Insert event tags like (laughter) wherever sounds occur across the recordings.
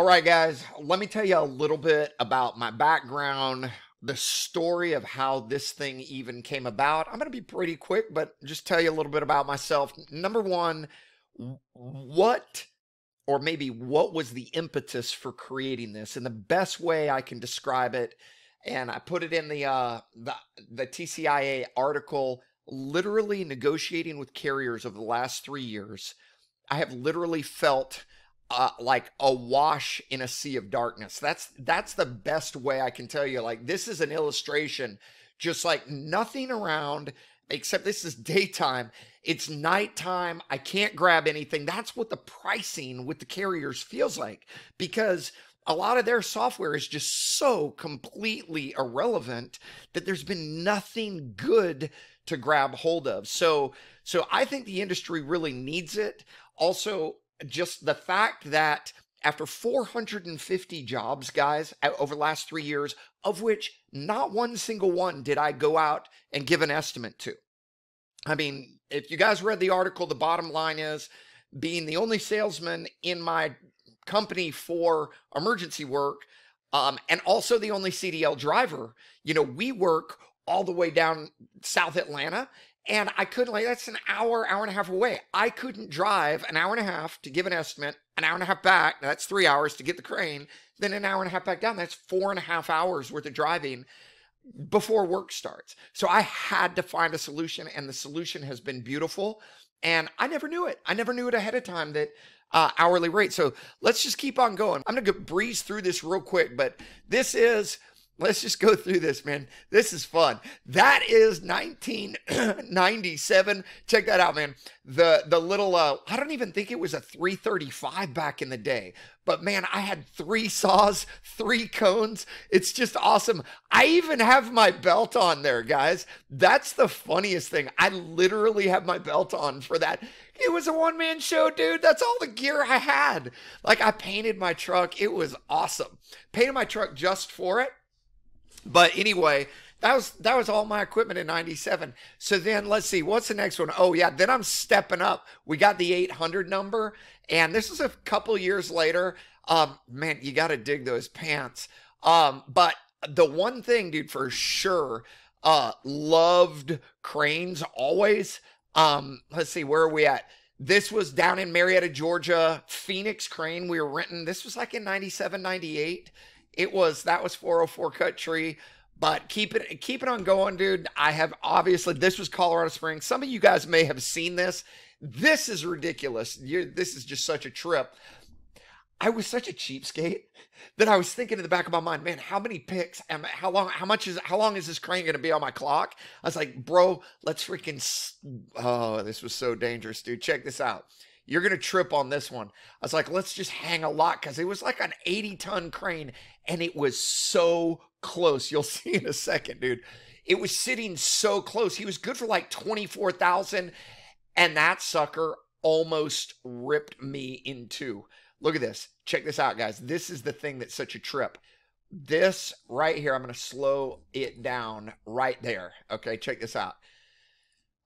All right, guys, let me tell you a little bit about my background, the story of how this thing even came about. I'm going to be pretty quick, but just tell you a little bit about myself. Number one, what or maybe what was the impetus for creating this? And the best way I can describe it, and I put it in the uh, the, the TCIA article, literally negotiating with carriers over the last three years, I have literally felt – uh, like wash in a sea of darkness. That's that's the best way I can tell you. Like this is an illustration, just like nothing around except this is (laughs) daytime. It's nighttime. I can't grab anything. That's what the pricing with the carriers feels like because a lot of their software is just so completely irrelevant that there's been nothing good to grab hold of. So so I think the industry really needs it. Also, just the fact that after 450 jobs, guys, over the last three years, of which not one single one did I go out and give an estimate to. I mean, if you guys read the article, the bottom line is being the only salesman in my company for emergency work um, and also the only CDL driver, you know, we work all the way down South Atlanta and I couldn't, like, that's an hour, hour and a half away. I couldn't drive an hour and a half to give an estimate, an hour and a half back. That's three hours to get the crane, then an hour and a half back down. That's four and a half hours worth of driving before work starts. So I had to find a solution, and the solution has been beautiful. And I never knew it. I never knew it ahead of time that uh, hourly rate. So let's just keep on going. I'm going to breeze through this real quick, but this is Let's just go through this, man. This is fun. That is 1997. Check that out, man. The the little uh, I don't even think it was a 335 back in the day, but man, I had three saws, three cones. It's just awesome. I even have my belt on there, guys. That's the funniest thing. I literally have my belt on for that. It was a one man show, dude. That's all the gear I had. Like I painted my truck. It was awesome. Painted my truck just for it but anyway, that was that was all my equipment in 97 so then let's see what's the next one oh yeah then i'm stepping up we got the 800 number and this is a couple years later um man you gotta dig those pants um but the one thing dude for sure uh loved cranes always um let's see where are we at this was down in marietta georgia phoenix crane we were renting this was like in 97 98 it was that was 404 cut tree. But keep it keep it on going, dude. I have obviously this was Colorado Springs. Some of you guys may have seen this. This is ridiculous. You're, this is just such a trip. I was such a cheapskate that I was thinking in the back of my mind, man, how many picks am how long how much is how long is this crane going to be on my clock? I was like, bro, let's freaking oh, this was so dangerous, dude. Check this out. You're going to trip on this one. I was like, let's just hang a lot because it was like an 80 ton crane and it was so close. You'll (laughs) see in a second, dude. It was sitting so close. He was good for like 24,000 and that sucker almost ripped me in two. Look at this. Check this out, guys. This is the thing that's such a trip. This right here, I'm going to slow it down right there. Okay, check this out.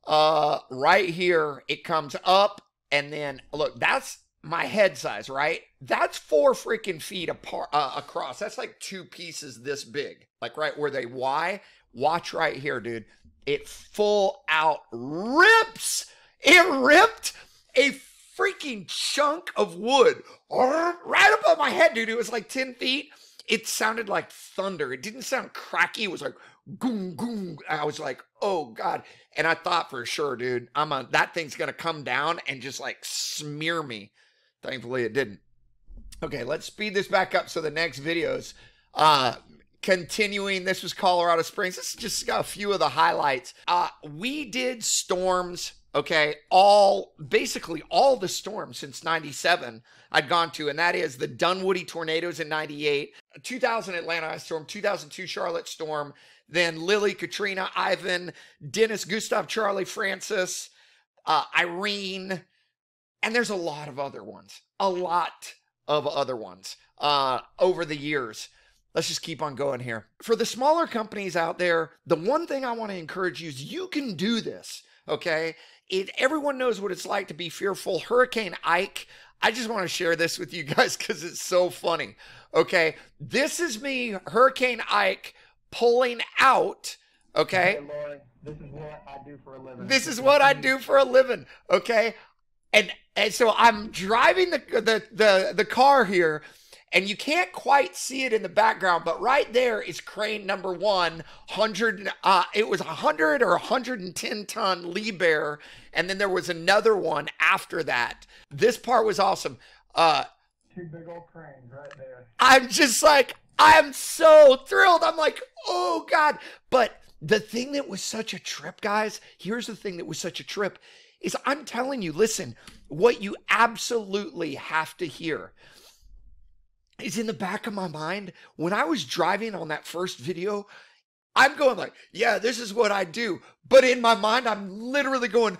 Uh, right here, it comes up and then look, that's my head size, right? That's four freaking feet apart uh, across. That's like two pieces this big, like right where they Why? Watch right here, dude. It full out rips. It ripped a freaking chunk of wood (laughs) right above my head, dude. It was like 10 feet. It sounded like thunder. It didn't sound cracky. It was like Goong goong! I was like, oh god. And I thought for sure, dude, I'm a that thing's gonna come down and just like smear me. Thankfully, it didn't. Okay, let's speed this back up so the next videos. Uh, continuing, this was Colorado Springs. This is just a few of the highlights. Uh, we did storms. Okay, all basically all the storms since 97 I'd gone to, and that is the Dunwoody tornadoes in 98, 2000 Atlanta Ice Storm, 2002 Charlotte Storm, then Lily, Katrina, Ivan, Dennis, Gustav, Charlie, Francis, uh, Irene, and there's a lot of other ones, a lot of other ones uh, over the years. Let's just keep on going here. For the smaller companies out there, the one thing I want to encourage you is you can do this, okay? It, everyone knows what it's like to be fearful. Hurricane Ike, I just want to share this with you guys because it's so funny. Okay. This is me, Hurricane Ike, pulling out. Okay. Hey, this is what I do for a living. This is what I do for a living. Okay. And, and so I'm driving the, the, the, the car here and you can't quite see it in the background, but right there is crane number one, hundred. Uh, it was hundred or hundred and ten ton Lee Bear, and then there was another one after that. This part was awesome. Uh, Two big old cranes right there. I'm just like I'm so thrilled. I'm like, oh god! But the thing that was such a trip, guys. Here's the thing that was such a trip. Is I'm telling you, listen, what you absolutely have to hear is in the back of my mind. When I was driving on that first video, I'm going like, yeah, this is what I do. But in my mind, I'm literally going,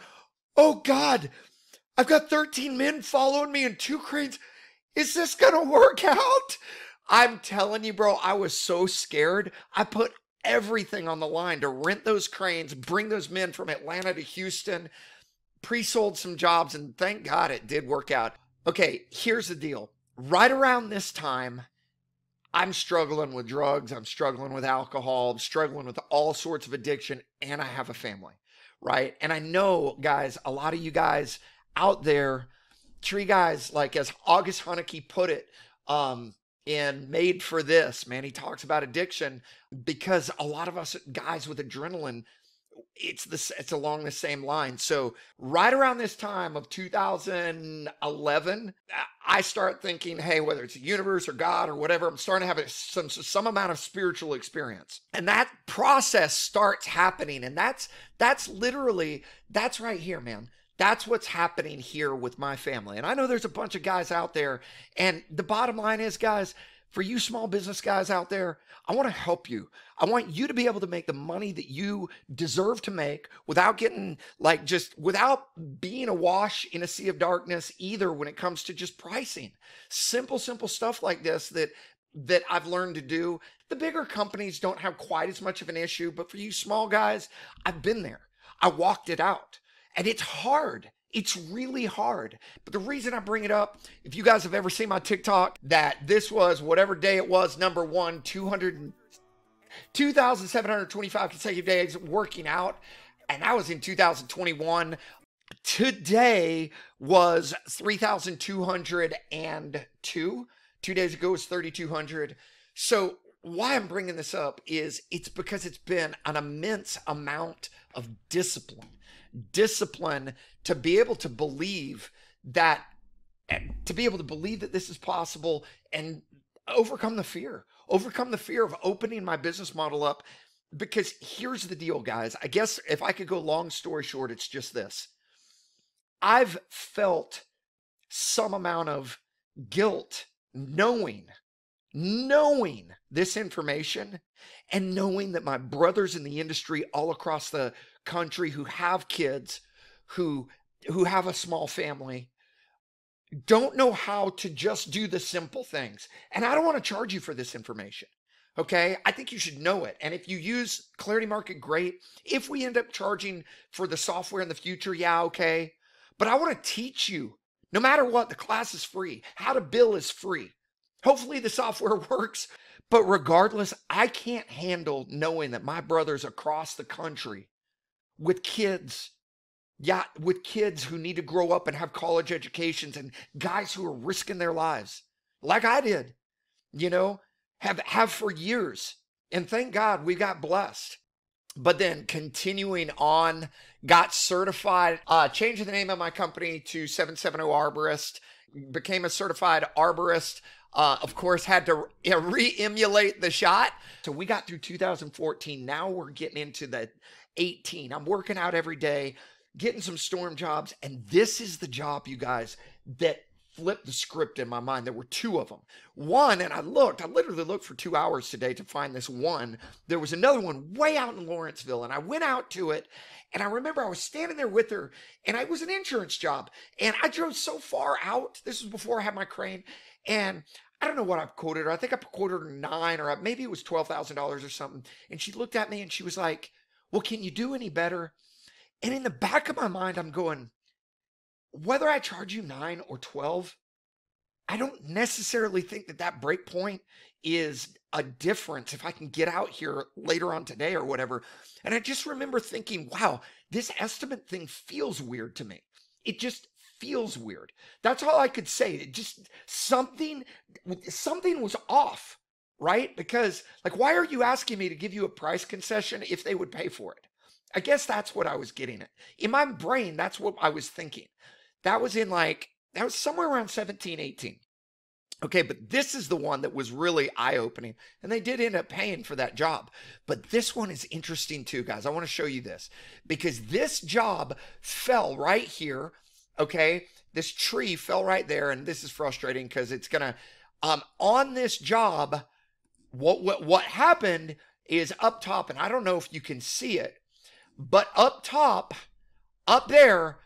oh God, I've got 13 men following me and two cranes. Is this going to work out? I'm telling you, bro, I was so scared. I put everything on the line to rent those cranes, bring those men from Atlanta to Houston, pre sold some jobs, and thank God it did work out. Okay, here's the deal right around this time, I'm struggling with drugs, I'm struggling with alcohol, I'm struggling with all sorts of addiction, and I have a family, right? And I know, guys, a lot of you guys out there, tree guys, like as August Haneke put it, um, in Made for This, man, he talks about addiction because a lot of us guys with adrenaline it's the it's along the same line so right around this time of 2011 uh, i start thinking hey whether it's the universe or god or whatever i'm starting to have some some amount of spiritual experience and that process starts happening and that's that's literally that's right here man that's what's happening here with my family and i know there's a bunch of guys out there and the bottom line is guys for you small business guys out there, I want to help you. I want you to be able to make the money that you deserve to make without getting like just without being awash in a sea of darkness either when it comes to just pricing. Simple simple stuff like this that that I've learned to do. The bigger companies don't have quite as much of an issue, but for you small guys, I've been there. I walked it out. And it's hard. It's really hard. But the reason I bring it up, if you guys have ever seen my TikTok, that this was whatever day it was, number one, 200, 2,725 consecutive days working out. And I was in 2021. Today was 3,202. Two days ago was 3,200. So why I'm bringing this up is it's because it's been an immense amount of discipline discipline to be able to believe that to be able to believe that this is possible and overcome the fear overcome the fear of opening my business model up because here's the deal guys i guess if i could go long story short it's just this i've felt some amount of guilt knowing knowing this information and knowing that my brothers in the industry all across the country who have kids who who have a small family don't know how to just do the simple things. And I don't want to charge you for this information. Okay. I think you should know it. And if you use Clarity Market, great. If we end up charging for the software in the future, yeah, okay. But I want to teach you, no matter what, the class is free. How to bill is free. Hopefully the software (laughs) works. But regardless, I can't handle knowing that my brothers across the country with kids yeah with kids who need to grow up and have college educations and guys who are risking their lives like i did you know have have for years and thank god we got blessed but then continuing on got certified uh changed the name of my company to 770 arborist became a certified arborist uh, of course, had to re emulate the shot. So we got through 2014. Now we're getting into the 18. I'm working out every day, getting some storm jobs. And this is the job, you guys, that flipped the script in my mind. There were two of them. One, and I looked, I literally looked for two hours today to find this one. There was another one way out in Lawrenceville, and I went out to it. And I remember I was standing there with her, and it was an insurance job. And I drove so far out. This was before I had my crane. And I don't know what I've quoted her. I think I quoted her nine or maybe it was $12,000 or something. And she looked at me and she was like, well, can you do any better? And in the back of my mind, I'm going, whether I charge you nine or 12, I don't necessarily think that that break point is a difference if I can get out here later on today or whatever. And I just remember thinking, wow, this estimate thing feels weird to me. It just feels weird. That's all I could say. It just something something was off right? Because, like, why are you asking me to give you a price concession if they would pay for it? I guess that's what I was getting at. In my brain, that's what I was thinking. That was in like, that was somewhere around 17, 18. Okay, but this is the one that was really eye opening. And they did end up paying for that job. But this one is interesting too, guys. I want to show you this because this job fell right here. Okay, this tree fell right there. And this is frustrating because it's going to, um, on this job, what what what happened is up top, and I don't know if you can see it, but up top, up there,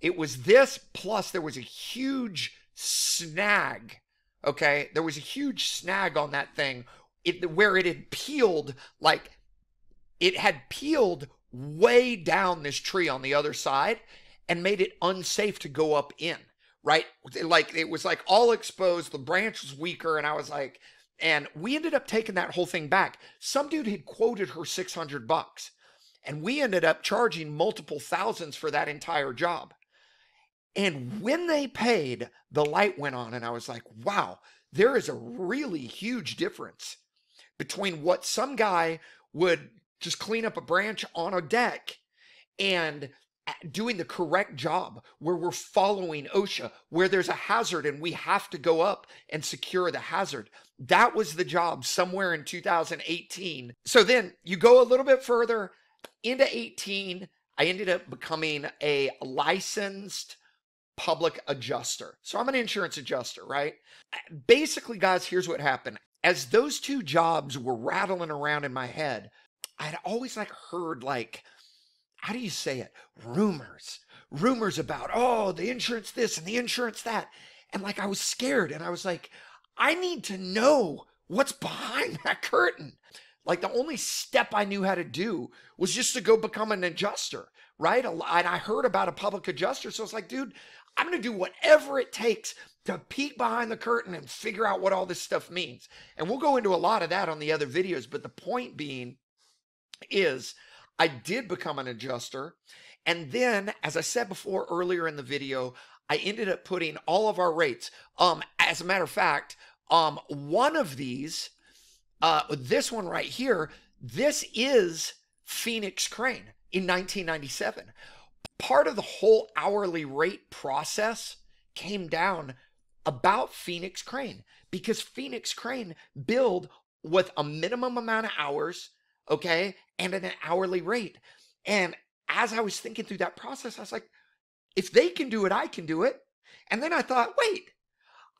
it was this plus there was a huge snag. Okay, there was a huge snag on that thing, it where it had peeled like it had peeled way down this tree on the other side and made it unsafe to go up in right? Like it was like all exposed. The branch was weaker, and I was like, and we ended up taking that whole thing back. Some dude had quoted her 600 bucks, and we ended up charging multiple thousands for that entire job. And when they paid, the light went on, and I was like, wow, there is a really huge difference between what some guy would just clean up a branch on a deck and doing the correct job where we're following OSHA, where there's a hazard and we have to go up and secure the hazard. That was the job somewhere in 2018. So then you go a little bit further into 18. I ended up becoming a licensed public adjuster. So I'm an insurance adjuster, right? Basically, guys, here's what happened. As those two jobs were rattling around in my head, I'd always like heard like how do you say it? Rumors, rumors about, oh, the insurance this and the insurance that. And like, I was scared and I was like, I need to know what's behind (laughs) that curtain. Like, the only step I knew how to do was just to go become an adjuster, right? And I heard about a public adjuster. So it's like, dude, I'm going to do whatever it takes to peek behind the curtain and figure out what all this stuff means. And we'll go into a lot of that on the other videos. But the point being is, I did become an adjuster. And then, as I said before earlier in the video, I ended up putting all of our rates. Um, as a matter of fact, um, one of these, uh, this one right here, this is Phoenix Crane in 1997. Part of the whole hourly rate process came down about Phoenix Crane because Phoenix Crane billed with a minimum amount of hours, okay, and at an hourly rate. And as I was thinking through that process, I was like, if they can do it, I can do it. And then I thought, wait,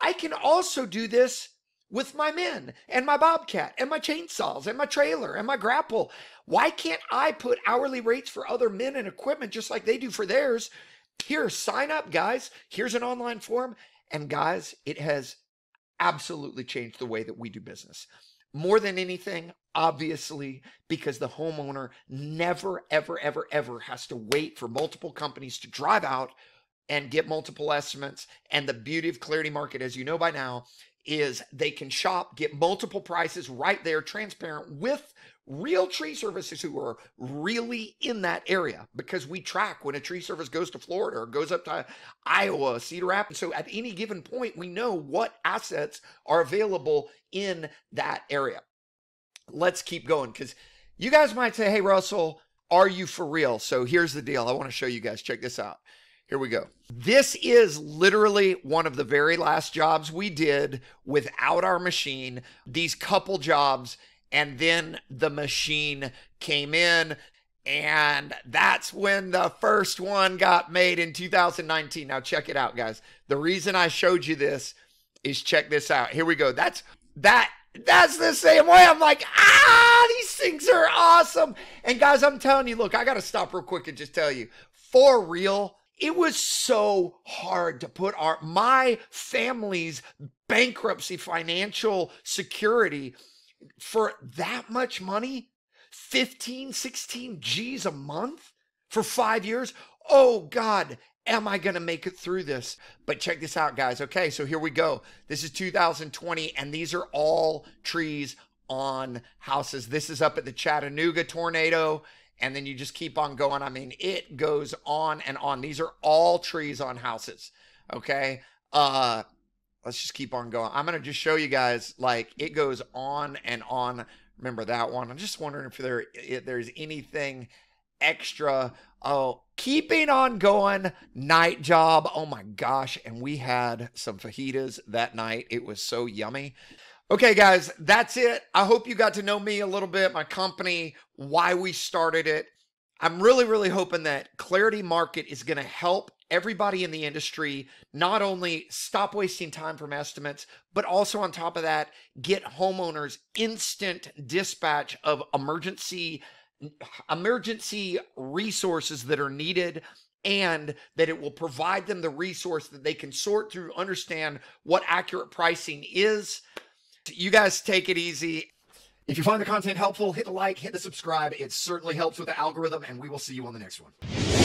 I can also do this with my men and my bobcat and my chainsaws and my trailer and my grapple. Why can't I put hourly rates for other men and equipment just like they do for theirs? Here, sign up, guys. Here's an online form. And guys, it has absolutely changed the way that we do business. More than anything, obviously, because the homeowner never, ever, ever, ever has to wait for multiple companies to drive out and get multiple estimates. And the beauty of Clarity Market, as you know by now, is they can shop, get multiple prices right there, transparent with real tree services who are really in that area because we track when a tree service goes to Florida or goes up to Iowa, Cedar Rapids. So at any given point, we know what assets are available in that area let's keep going because you guys might say, hey, Russell, are you for real? So here's the deal. I want to show you guys. Check this out. Here we go. This is literally one of the very last jobs we did without our machine, these couple jobs. And then the machine came in. And that's when the first one got made in 2019. Now, check it out, guys. The reason I showed you this is check this out. Here we go. That's that that's the same way. I'm like, ah, these things are awesome. And guys, I'm telling you, look, I got to stop real quick and just tell you for real, it was so hard to put our my family's bankruptcy financial security for that much money 15 16 g's a month for five years oh god am I going to make it through this? But check this out, guys. Okay, so here we go. This is 2020, and these are all trees on houses. This is up at the Chattanooga tornado, and then you just keep on going. I mean, it goes on and on. These are all trees on houses. Okay, uh, let's just keep on going. I'm going to just show you guys, like, it goes on and on. Remember that one? I'm just wondering if there if there's anything extra. Oh, keeping on going night job. Oh my gosh. And we had some fajitas that night. It was so yummy. Okay, guys, that's it. I hope you got to know me a little bit, my company, why we started it. I'm really, really hoping that Clarity Market is going to help everybody in the industry not only stop wasting time from estimates, but also on top of that, get homeowners instant dispatch of emergency emergency resources that are needed and that it will provide them the resource that they can sort through, understand what accurate pricing is. You guys take it easy. If you find the content helpful, hit the like, hit the subscribe. It certainly helps with the algorithm, and we will see you on the next one.